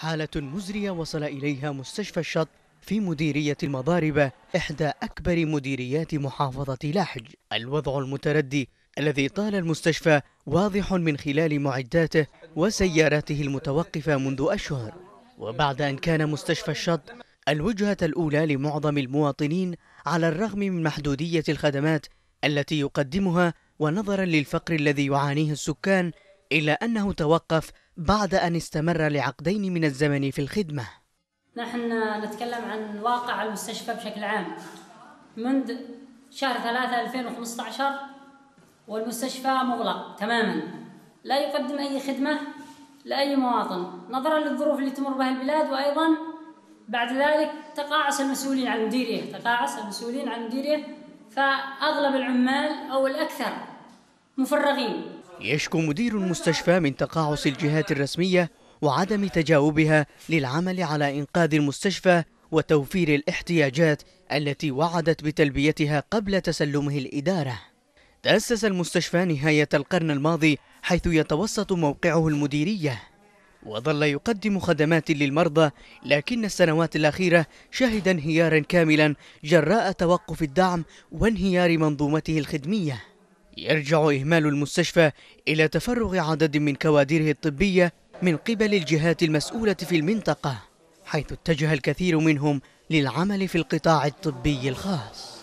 حالة مزرية وصل إليها مستشفى الشط في مديرية المضاربة إحدى أكبر مديريات محافظة لاحج الوضع المتردي الذي طال المستشفى واضح من خلال معداته وسياراته المتوقفة منذ أشهر وبعد أن كان مستشفى الشط الوجهة الأولى لمعظم المواطنين على الرغم من محدودية الخدمات التي يقدمها ونظرا للفقر الذي يعانيه السكان إلا أنه توقف بعد أن استمر لعقدين من الزمن في الخدمة نحن نتكلم عن واقع المستشفى بشكل عام منذ شهر 3 2015 والمستشفى مغلق تماما لا يقدم أي خدمة لأي مواطن نظرا للظروف اللي تمر بها البلاد وأيضا بعد ذلك تقاعس المسؤولين عن مديريه تقاعس المسؤولين عن مديريه فأغلب العمال أو الأكثر مفرغين يشكو مدير المستشفى من تقاعس الجهات الرسمية وعدم تجاوبها للعمل على إنقاذ المستشفى وتوفير الاحتياجات التي وعدت بتلبيتها قبل تسلمه الإدارة تأسس المستشفى نهاية القرن الماضي حيث يتوسط موقعه المديرية وظل يقدم خدمات للمرضى لكن السنوات الأخيرة شهد انهيارا كاملا جراء توقف الدعم وانهيار منظومته الخدمية يرجع إهمال المستشفى إلى تفرغ عدد من كوادره الطبية من قبل الجهات المسؤولة في المنطقة حيث اتجه الكثير منهم للعمل في القطاع الطبي الخاص